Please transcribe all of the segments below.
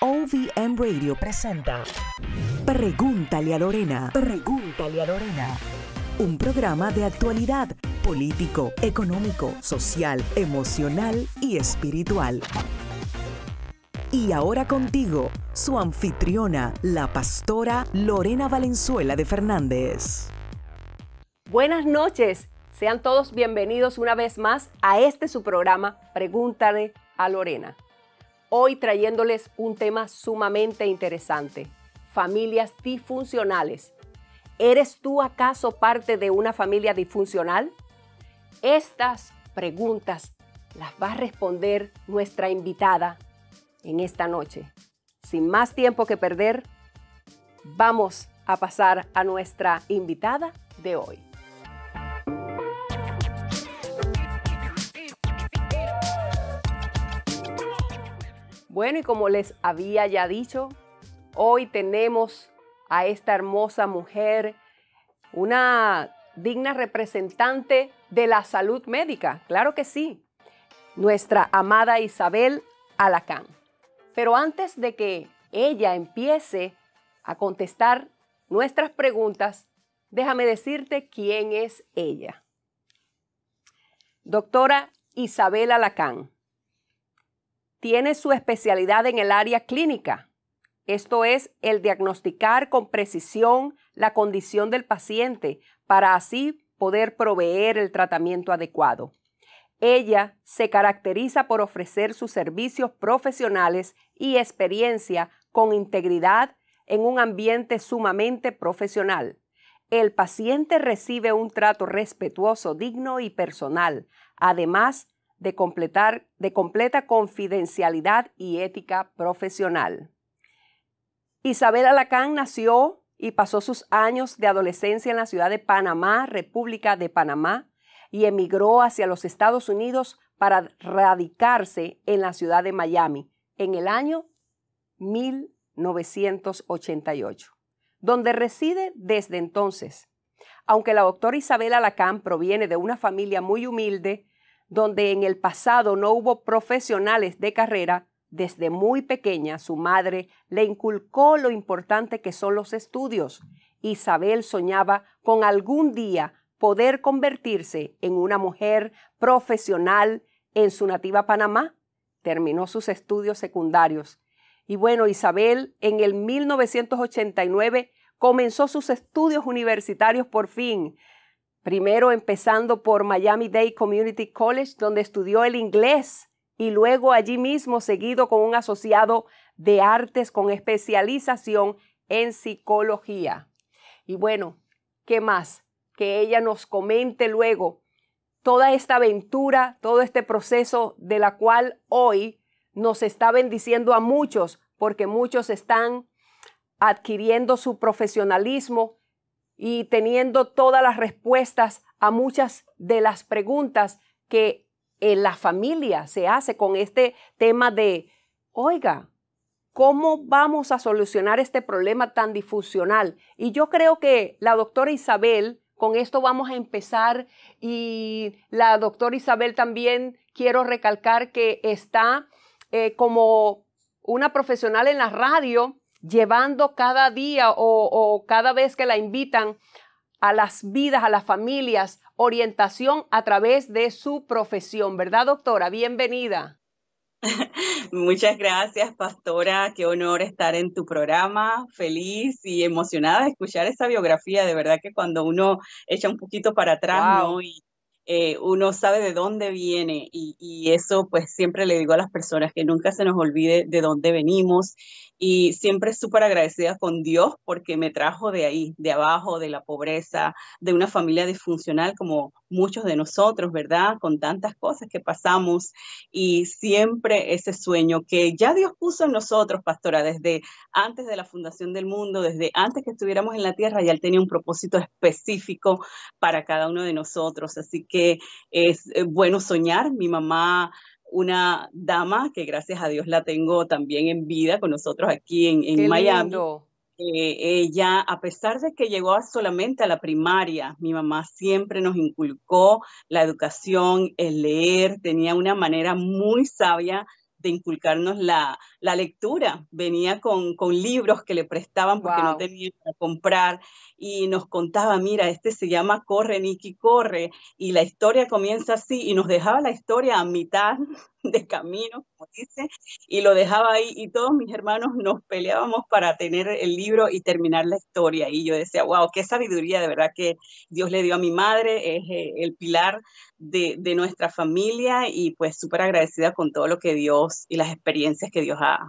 OVM Radio presenta Pregúntale a Lorena. Pregúntale a Lorena. Un programa de actualidad político, económico, social, emocional y espiritual. Y ahora contigo, su anfitriona, la pastora Lorena Valenzuela de Fernández. Buenas noches, sean todos bienvenidos una vez más a este su programa Pregúntale a Lorena. Hoy trayéndoles un tema sumamente interesante, familias disfuncionales. ¿Eres tú acaso parte de una familia disfuncional? Estas preguntas las va a responder nuestra invitada en esta noche. Sin más tiempo que perder, vamos a pasar a nuestra invitada de hoy. Bueno, y como les había ya dicho, hoy tenemos a esta hermosa mujer, una digna representante de la salud médica, claro que sí, nuestra amada Isabel Alacán. Pero antes de que ella empiece a contestar nuestras preguntas, déjame decirte quién es ella. Doctora Isabel Alacán tiene su especialidad en el área clínica, esto es, el diagnosticar con precisión la condición del paciente para así poder proveer el tratamiento adecuado. Ella se caracteriza por ofrecer sus servicios profesionales y experiencia con integridad en un ambiente sumamente profesional. El paciente recibe un trato respetuoso, digno y personal. Además, de, completar, de completa confidencialidad y ética profesional. Isabel Alacán nació y pasó sus años de adolescencia en la ciudad de Panamá, República de Panamá, y emigró hacia los Estados Unidos para radicarse en la ciudad de Miami en el año 1988, donde reside desde entonces. Aunque la doctora Isabel Alacán proviene de una familia muy humilde, donde en el pasado no hubo profesionales de carrera, desde muy pequeña su madre le inculcó lo importante que son los estudios. Isabel soñaba con algún día poder convertirse en una mujer profesional en su nativa Panamá. Terminó sus estudios secundarios. Y bueno, Isabel en el 1989 comenzó sus estudios universitarios por fin, Primero empezando por Miami Dade Community College, donde estudió el inglés y luego allí mismo seguido con un asociado de artes con especialización en psicología. Y bueno, ¿qué más? Que ella nos comente luego toda esta aventura, todo este proceso de la cual hoy nos está bendiciendo a muchos, porque muchos están adquiriendo su profesionalismo y teniendo todas las respuestas a muchas de las preguntas que en eh, la familia se hace con este tema de, oiga, ¿cómo vamos a solucionar este problema tan difusional? Y yo creo que la doctora Isabel, con esto vamos a empezar y la doctora Isabel también quiero recalcar que está eh, como una profesional en la radio llevando cada día o, cada vez que la invitan a las vidas, a las familias, orientación a través de su profesión, ¿verdad, doctora? Bienvenida. Muchas gracias, pastora. Qué honor estar en tu programa. Feliz y emocionada de escuchar esa biografía. De verdad que cuando uno echa un poquito para atrás ¿no? Eh, uno sabe de dónde viene y, eso pues siempre le digo a las personas que nunca se nos olvide de dónde venimos y siempre súper agradecida con Dios porque me trajo de ahí, de abajo, de la pobreza, de una familia disfuncional como muchos de nosotros, ¿verdad? Con tantas cosas que pasamos y siempre ese sueño que ya Dios puso en nosotros, pastora, desde antes de la fundación del mundo, desde antes que estuviéramos en la tierra, ya Él tenía un propósito específico para cada uno de nosotros. Así que que es eh, bueno soñar. Mi mamá una dama que gracias a Dios la tengo también en vida con nosotros aquí en, en Miami. Eh, ella, a pesar de que llegó solamente a la primaria, mi mamá siempre nos inculcó la educación, el leer, tenía una manera muy sabia de inculcarnos la, la lectura. Venía con, con, libros que le prestaban porque no tenía para comprar y nos contaba, mira, este se llama Corre, Niki, corre. Y la historia comienza así y nos dejaba la historia a mitad de camino, como dice, y lo dejaba ahí y todos mis hermanos nos peleábamos para tener el libro y terminar la historia. Y yo decía, wow, qué sabiduría de verdad que Dios le dio a mi madre, es eh, el pilar de, nuestra familia y pues súper agradecida con todo lo que Dios y las experiencias que Dios ha,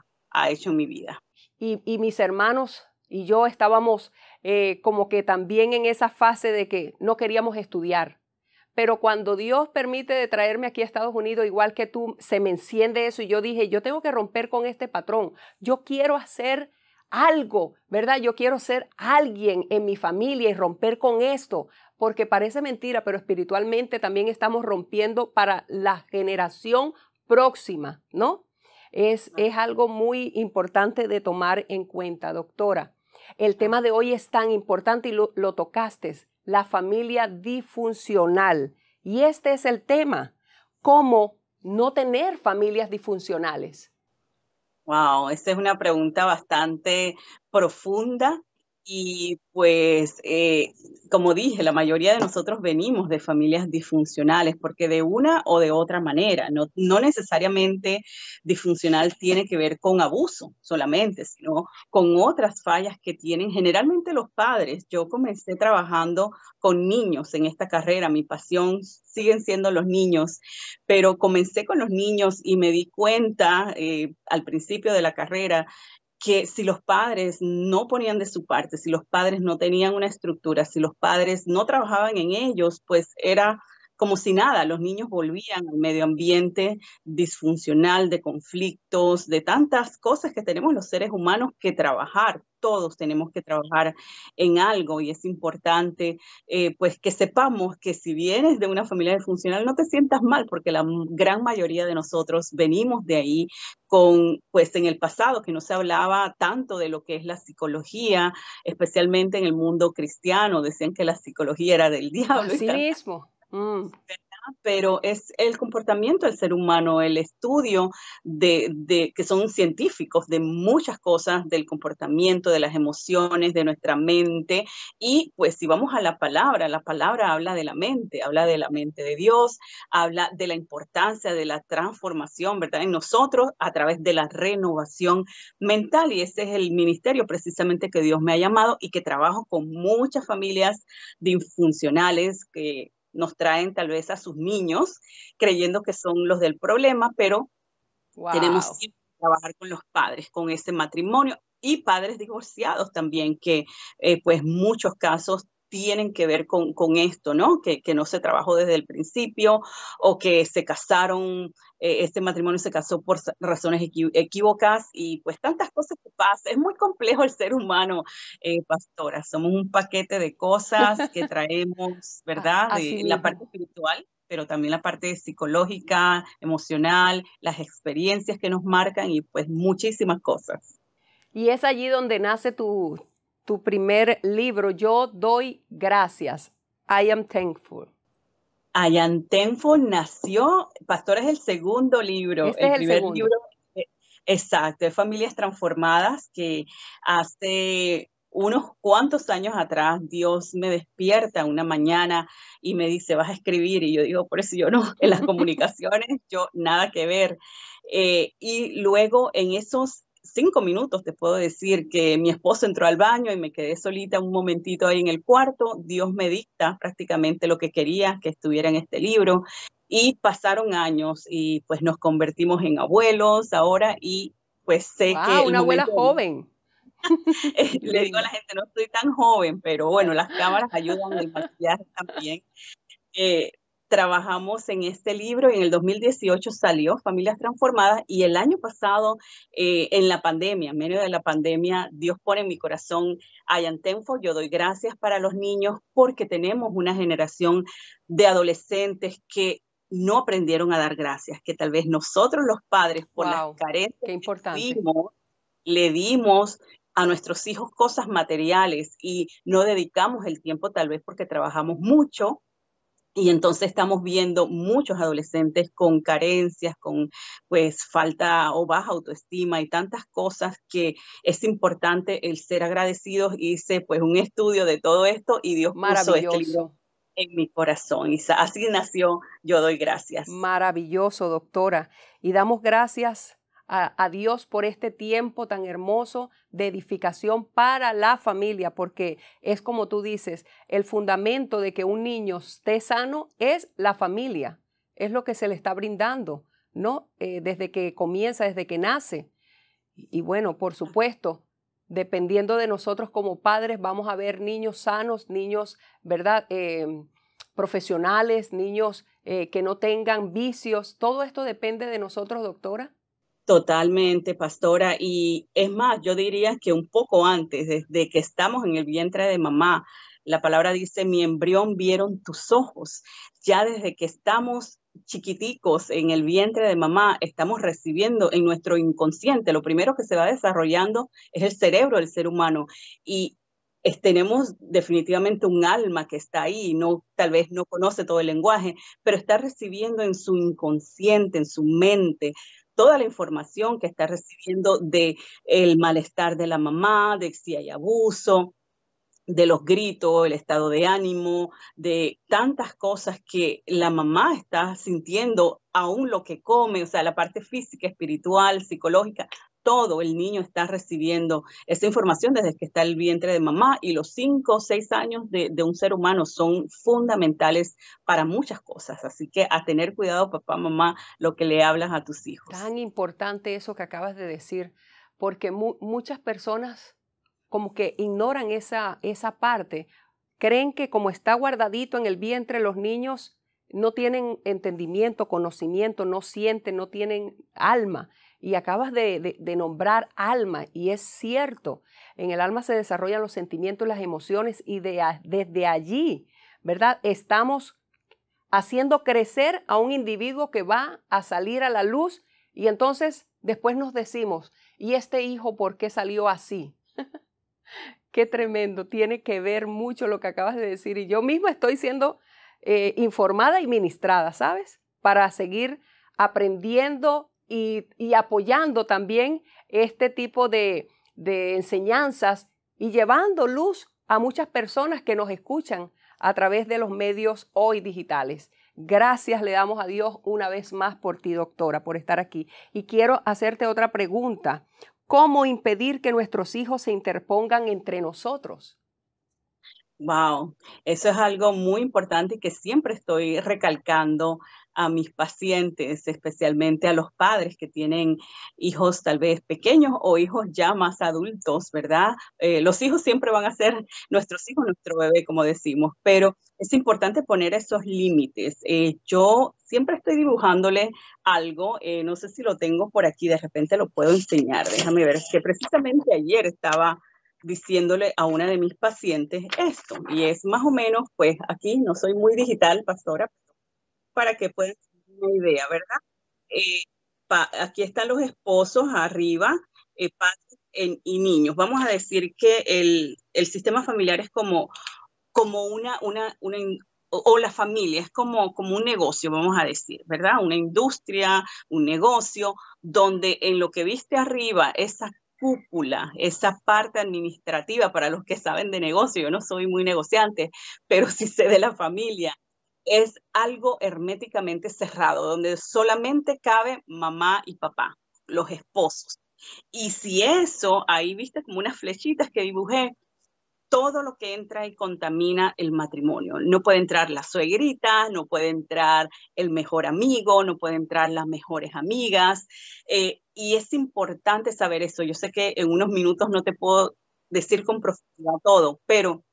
hecho en mi vida. Y, mis hermanos y yo estábamos eh, como que también en esa fase de que no queríamos estudiar pero cuando Dios permite de traerme aquí a Estados Unidos, igual que tú, se me enciende eso y yo dije, yo tengo que romper con este patrón, yo quiero hacer algo, ¿verdad? Yo quiero ser alguien en mi familia y romper con esto, porque parece mentira, pero espiritualmente también estamos rompiendo para la generación próxima, ¿no? Es, ah. es algo muy importante de tomar en cuenta, doctora. El tema de hoy es tan importante y lo, lo tocaste la familia disfuncional. Y este es el tema, cómo no tener familias disfuncionales. Wow, esta es una pregunta bastante profunda y pues, eh, como dije, la mayoría de nosotros venimos de familias disfuncionales, porque de una o de otra manera, no, necesariamente disfuncional tiene que ver con abuso solamente, sino con otras fallas que tienen generalmente los padres. Yo comencé trabajando con niños en esta carrera, mi pasión siguen siendo los niños, pero comencé con los niños y me di cuenta eh, al principio de la carrera que si los padres no ponían de su parte, si los padres no tenían una estructura, si los padres no trabajaban en ellos, pues era como si nada, los niños volvían al medio ambiente disfuncional, de conflictos, de tantas cosas que tenemos los seres humanos que trabajar. Todos tenemos que trabajar en algo y es importante eh, pues que sepamos que si vienes de una familia disfuncional no te sientas mal porque la gran mayoría de nosotros venimos de ahí con pues en el pasado que no se hablaba tanto de lo que es la psicología, especialmente en el mundo cristiano, decían que la psicología era del diablo. mismo Mm. Pero es el comportamiento del ser humano, el estudio de, que son científicos de muchas cosas, del comportamiento, de las emociones, de nuestra mente. Y pues si vamos a la palabra, la palabra habla de la mente, habla de la mente de Dios, habla de la importancia de la transformación, ¿verdad? En nosotros a través de la renovación mental. Y ese es el ministerio precisamente que Dios me ha llamado y que trabajo con muchas familias disfuncionales que nos traen tal vez a sus niños creyendo que son los del problema, pero tenemos que trabajar con los padres, con ese matrimonio y padres divorciados también, que eh, pues muchos casos tienen que ver con, con esto, ¿no? Que, que, no se trabajó desde el principio o que se casaron, eh, este matrimonio se casó por razones equivocadas equívocas y pues tantas cosas que pasan. Es muy complejo el ser humano, eh, pastora. Somos un paquete de cosas que traemos, ¿verdad? De, la parte espiritual pero también la parte psicológica, emocional, las experiencias que nos marcan y pues muchísimas cosas. Y es allí donde nace tu, tu primer libro, Yo doy gracias. I am thankful. I am thankful nació, Pastor, es el segundo libro, este es el primer segundo. libro. Exacto, de Familias Transformadas, que hace unos cuantos años atrás Dios me despierta una mañana y me dice, vas a escribir. Y yo digo, por eso yo no, en las comunicaciones yo nada que ver. Eh, y luego en esos cinco minutos, te puedo decir que mi esposo entró al baño y me quedé solita un momentito ahí en el cuarto. Dios me dicta prácticamente lo que quería que estuviera en este libro. Y pasaron años y pues nos convertimos en abuelos ahora y pues sé que... que... Una abuela joven. Le digo a la gente, no estoy tan joven, pero bueno, las cámaras ayudan a también. Eh, trabajamos en este libro y en el 2018 salió Familias Transformadas y el año pasado, eh, en la pandemia, en medio de la pandemia, Dios pone en mi corazón Yantenfo, yo doy gracias para los niños porque tenemos una generación de adolescentes que no aprendieron a dar gracias, que tal vez nosotros los padres, por la las carencias le dimos a nuestros hijos cosas materiales y no dedicamos el tiempo tal vez porque trabajamos mucho y entonces estamos viendo muchos adolescentes con carencias, con pues falta o baja autoestima y tantas cosas que es importante el ser agradecidos. Hice pues un estudio de todo esto y Dios puso este libro en mi corazón. Y así nació Yo Doy Gracias. Maravilloso, doctora. Y damos gracias a, Dios por este tiempo tan hermoso de edificación para la familia, porque es como tú dices, el fundamento de que un niño esté sano es la familia, es lo que se le está brindando, ¿no? Eh, desde que comienza, desde que nace. Y, bueno, por supuesto, dependiendo de nosotros como padres, vamos a ver niños sanos, niños, ¿verdad? Em, profesionales, niños eh, que no tengan vicios. Todo esto depende de nosotros, doctora. Totalmente, pastora. Y es más, yo diría que un poco antes, desde que estamos en el vientre de mamá, la palabra dice, mi embrión vieron tus ojos. Ya desde que estamos chiquiticos en el vientre de mamá, estamos recibiendo en nuestro inconsciente, lo primero que se va desarrollando es el cerebro del ser humano. Y tenemos definitivamente un alma que está ahí, no, tal vez no conoce todo el lenguaje, pero está recibiendo en su inconsciente, en su mente, toda la información que está recibiendo de el malestar de la mamá, de si hay abuso, de los gritos, el estado de ánimo, de tantas cosas que la mamá está sintiendo, aún lo que come, o sea, la parte física, espiritual, psicológica, todo el niño está recibiendo esa información desde que está el vientre de mamá y los cinco o seis años de, un ser humano son fundamentales para muchas cosas. Así que a tener cuidado, papá, mamá, lo que le hablas a tus hijos. Tan importante eso que acabas de decir, porque muchas personas como que ignoran esa, esa parte. Creen que como está guardadito en el vientre los niños no tienen entendimiento, conocimiento, no sienten, no tienen alma. Y acabas de, nombrar alma, y es cierto, en el alma se desarrollan los sentimientos, las emociones, y desde allí, ¿verdad? Estamos haciendo crecer a un individuo que va a salir a la luz, y entonces después nos decimos, ¿y este hijo por qué salió así? qué tremendo, tiene que ver mucho lo que acabas de decir, y yo misma estoy siendo eh, informada y ministrada, ¿sabes? Para seguir aprendiendo y, apoyando también este tipo de, enseñanzas y llevando luz a muchas personas que nos escuchan a través de los medios hoy digitales. Gracias le damos a Dios una vez más por ti, doctora, por estar aquí. Y quiero hacerte otra pregunta. ¿Cómo impedir que nuestros hijos se interpongan entre nosotros? Wow, eso es algo muy importante que siempre estoy recalcando a mis pacientes, especialmente a los padres que tienen hijos tal vez pequeños o hijos ya más adultos, ¿verdad? Eh, los hijos siempre van a ser nuestros hijos, nuestro bebé, como decimos, pero es importante poner esos límites. Eh, yo siempre estoy dibujándole algo, eh, no sé si lo tengo por aquí, de repente lo puedo enseñar, déjame ver, es que precisamente ayer estaba diciéndole a una de mis pacientes esto. Y es más o menos, pues aquí no soy muy digital, pastora, para que puedan tener una idea, ¿verdad? Eh, aquí están los esposos arriba, eh, padres y niños. Vamos a decir que el, sistema familiar es como, como una, o, la familia es como, como un negocio, vamos a decir, ¿verdad? Una industria, un negocio, donde en lo que viste arriba, esa cúpula, esa parte administrativa para los que saben de negocio, yo no soy muy negociante, pero sí sé de la familia, es algo herméticamente cerrado, donde solamente cabe mamá y papá, los esposos. Y si eso, ahí viste como unas flechitas que dibujé, todo lo que entra y contamina el matrimonio. No puede entrar la suegrita, no puede entrar el mejor amigo, no puede entrar las mejores amigas. Eh, y es importante saber eso. Yo sé que en unos minutos no te puedo decir con profundidad todo, pero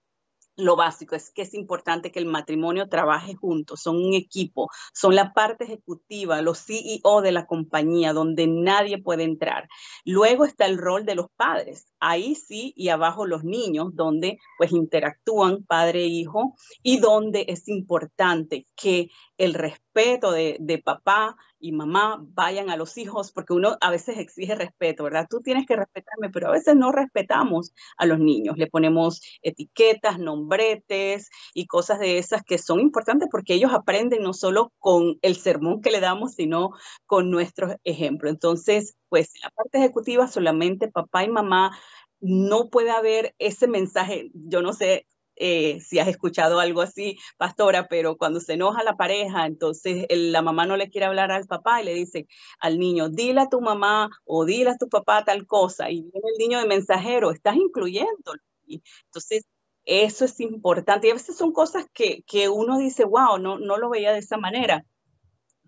lo básico es que es importante que el matrimonio trabaje juntos, son un equipo, son la parte ejecutiva, los CEO de la compañía, donde nadie puede entrar. Luego está el rol de los padres, ahí sí y abajo los niños, donde pues interactúan padre e hijo y donde es importante que el respeto de, de papá, y mamá vayan a los hijos, porque uno a veces exige respeto, ¿verdad? Tú tienes que respetarme, pero a veces no respetamos a los niños. Le ponemos etiquetas, nombretes y cosas de esas que son importantes porque ellos aprenden no solo con el sermón que le damos, sino con nuestro ejemplo. Entonces, pues la parte ejecutiva solamente papá y mamá no puede haber ese mensaje, yo no sé, eh, si has escuchado algo así, pastora, pero cuando se enoja la pareja, entonces la mamá no le quiere hablar al papá y le dice al niño, dile a tu mamá o dile a tu papá tal cosa, y viene el niño de mensajero, estás incluyéndolo. Entonces, eso es importante. Y a veces son cosas que, que uno dice, wow, no, no lo veía de esa manera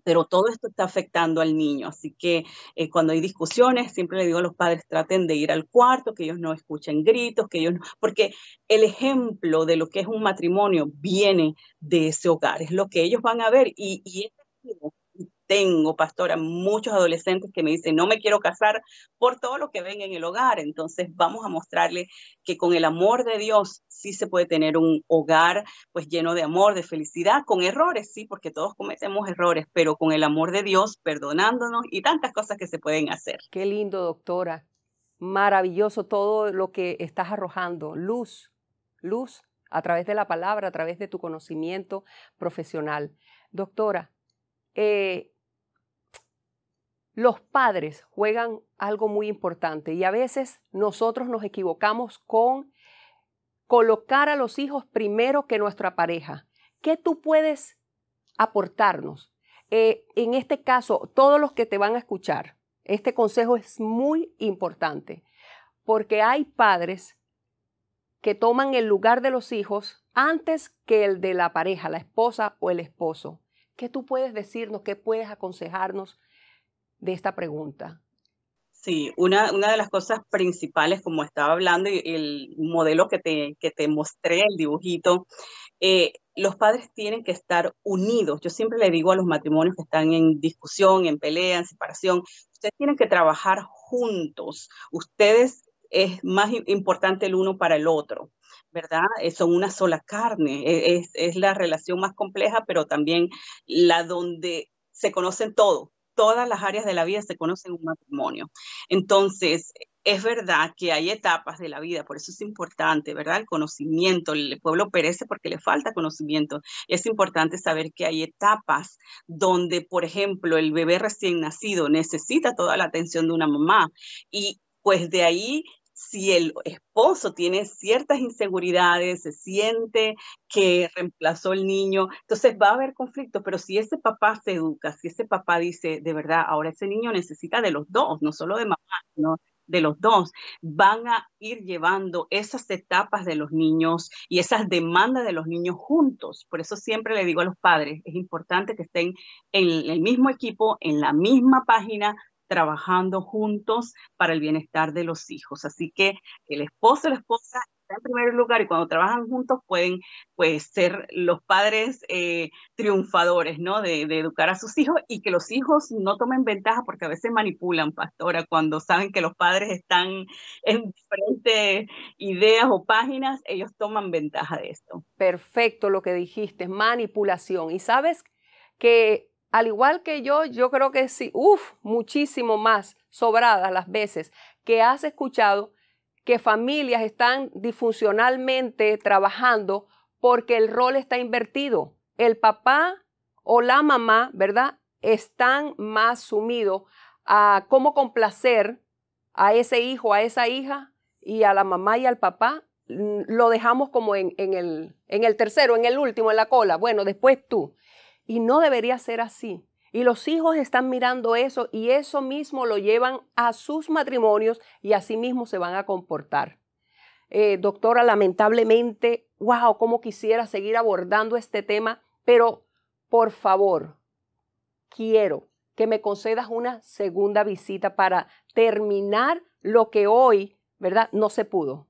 pero todo esto está afectando al niño. Así que eh, cuando hay discusiones, siempre le digo a los padres, traten de ir al cuarto, que ellos no escuchen gritos, que ellos porque el ejemplo de lo que es un matrimonio viene de ese hogar, es lo que ellos van a ver y, y tengo, pastora, muchos adolescentes que me dicen, no me quiero casar por todo lo que ven en el hogar. Entonces vamos a mostrarle que con el amor de Dios sí se puede tener un hogar pues lleno de amor, de felicidad, con errores, sí, porque todos cometemos errores, pero con el amor de Dios, perdonándonos y tantas cosas que se pueden hacer. Qué lindo, doctora. Maravilloso todo lo que estás arrojando. Luz, luz a través de la palabra, a través de tu conocimiento profesional. Doctora, eh, los padres juegan algo muy importante y a veces nosotros nos equivocamos con colocar a los hijos primero que nuestra pareja. ¿Qué tú puedes aportarnos? Eh, en este caso, todos los que te van a escuchar, este consejo es muy importante porque hay padres que toman el lugar de los hijos antes que el de la pareja, la esposa o el esposo. ¿Qué tú puedes decirnos? ¿Qué puedes aconsejarnos de esta pregunta? Sí, una, de las cosas principales, como estaba hablando, y el modelo que te, mostré, el dibujito, eh, los padres tienen que estar unidos. Yo siempre le digo a los matrimonios que están en discusión, en pelea, en separación, ustedes tienen que trabajar juntos. Ustedes es más importante el uno para el otro, ¿verdad? Eh, son una sola carne, e-, es, es la relación más compleja, pero también la donde se conocen todos todas las áreas de la vida se conocen un matrimonio. Entonces, es verdad que hay etapas de la vida, por eso es importante, ¿verdad? El conocimiento, el pueblo perece porque le falta conocimiento. Es importante saber que hay etapas donde, por ejemplo, el bebé recién nacido necesita toda la atención de una mamá y pues de ahí si el esposo tiene ciertas inseguridades, se siente que reemplazó el niño, entonces va a haber conflictos, pero si ese papá se educa, si ese papá dice, de verdad, ahora ese niño necesita de los dos, no solo de mamá, sino de los dos, van a ir llevando esas etapas de los niños y esas demandas de los niños juntos. Por eso siempre le digo a los padres, es importante que estén en el mismo equipo, en la misma página, trabajando juntos para el bienestar de los hijos. Así que el esposo y la esposa están en primer lugar y cuando trabajan juntos pueden pues, ser los padres eh, triunfadores, ¿no? De, educar a sus hijos y que los hijos no tomen ventaja porque a veces manipulan, pastora, cuando saben que los padres están en diferentes ideas o páginas, ellos toman ventaja de esto. Perfecto lo que dijiste, manipulación. Y sabes que al igual que yo, yo creo que sí, uff, muchísimo más, sobradas las veces que has escuchado que familias están disfuncionalmente trabajando porque el rol está invertido. El papá o la mamá, ¿verdad? Están más sumidos a cómo complacer a ese hijo, a esa hija y a la mamá y al papá. Lo dejamos como en, en el, en el tercero, en el último, en la cola. Bueno, después tú. Y no debería ser así. Y los hijos están mirando eso y eso mismo lo llevan a sus matrimonios y así mismo se van a comportar. Eh, doctora, lamentablemente, wow, cómo quisiera seguir abordando este tema, pero por favor, quiero que me concedas una segunda visita para terminar lo que hoy, ¿verdad? No se pudo.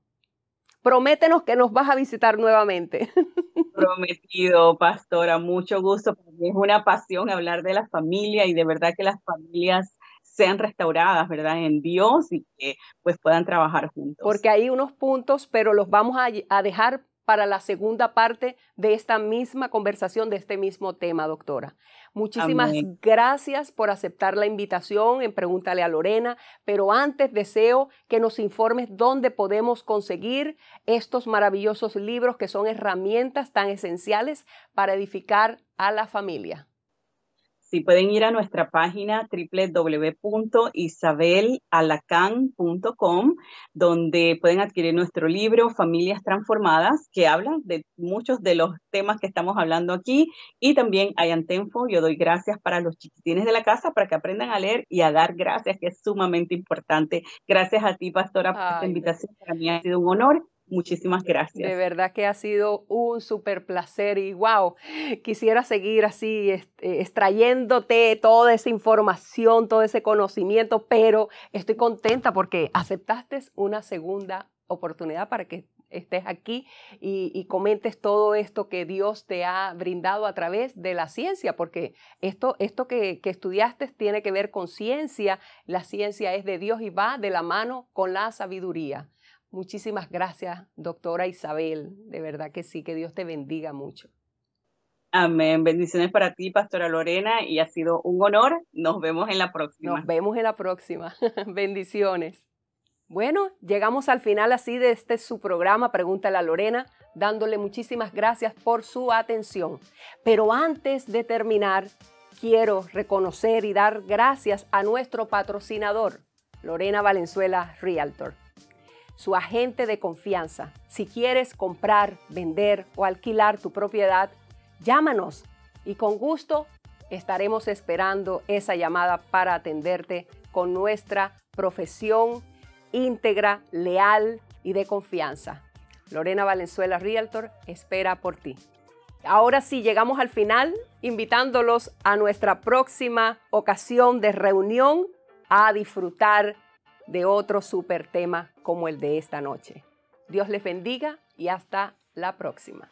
Prométenos que nos vas a visitar nuevamente. Prometido, pastora, mucho gusto. es una pasión hablar de la familia y de verdad que las familias sean restauradas, ¿verdad? En Dios y que pues puedan trabajar juntos. Porque hay unos puntos, pero los vamos a, a dejar para la segunda parte de esta misma conversación, de este mismo tema, doctora. Muchísimas gracias por aceptar la invitación en Pregúntale a Lorena, pero antes deseo que nos informes dónde podemos conseguir estos maravillosos libros que son herramientas tan esenciales para edificar a la familia. Si pueden ir a nuestra página www.isabelalacan.com donde pueden adquirir nuestro libro Familias Transformadas, que habla de muchos de los temas que estamos hablando aquí. Y también hay Antenfo, yo doy gracias para los chiquitines de la casa, para que aprendan a leer y a dar gracias, que es sumamente importante. Gracias a ti, Pastora, por esta invitación. Para mí ha sido un honor Muchísimas gracias. De verdad que ha sido un super placer y wow, quisiera seguir así este, extrayéndote toda esa información, todo ese conocimiento, pero estoy contenta porque aceptaste una segunda oportunidad para que estés aquí y, comentes todo esto que Dios te ha brindado a través de la ciencia, porque esto, esto que, que estudiaste tiene que ver con ciencia, la ciencia es de Dios y va de la mano con la sabiduría. Muchísimas gracias, doctora Isabel. De verdad que sí, que Dios te bendiga mucho. Amén. Bendiciones para ti, pastora Lorena, y ha sido un honor. Nos vemos en la próxima. Nos vemos en la próxima. Bendiciones. Bueno, llegamos al final así de este su programa, Pregúntale a Lorena, dándole muchísimas gracias por su atención. Pero antes de terminar, quiero reconocer y dar gracias a nuestro patrocinador, Lorena Valenzuela Realtor su agente de confianza. Si quieres comprar, vender o alquilar tu propiedad, llámanos y con gusto estaremos esperando esa llamada para atenderte con nuestra profesión íntegra, leal y de confianza. Lorena Valenzuela Realtor espera por ti. Ahora sí, llegamos al final, invitándolos a nuestra próxima ocasión de reunión a disfrutar de otro super tema como el de esta noche. Dios les bendiga y hasta la próxima.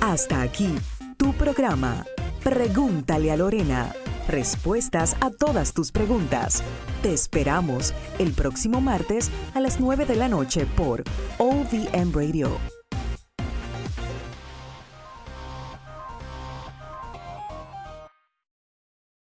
Hasta aquí tu programa. Pregúntale a Lorena. Respuestas a todas tus preguntas. Te esperamos el próximo martes a las 9 de la noche por OVM Radio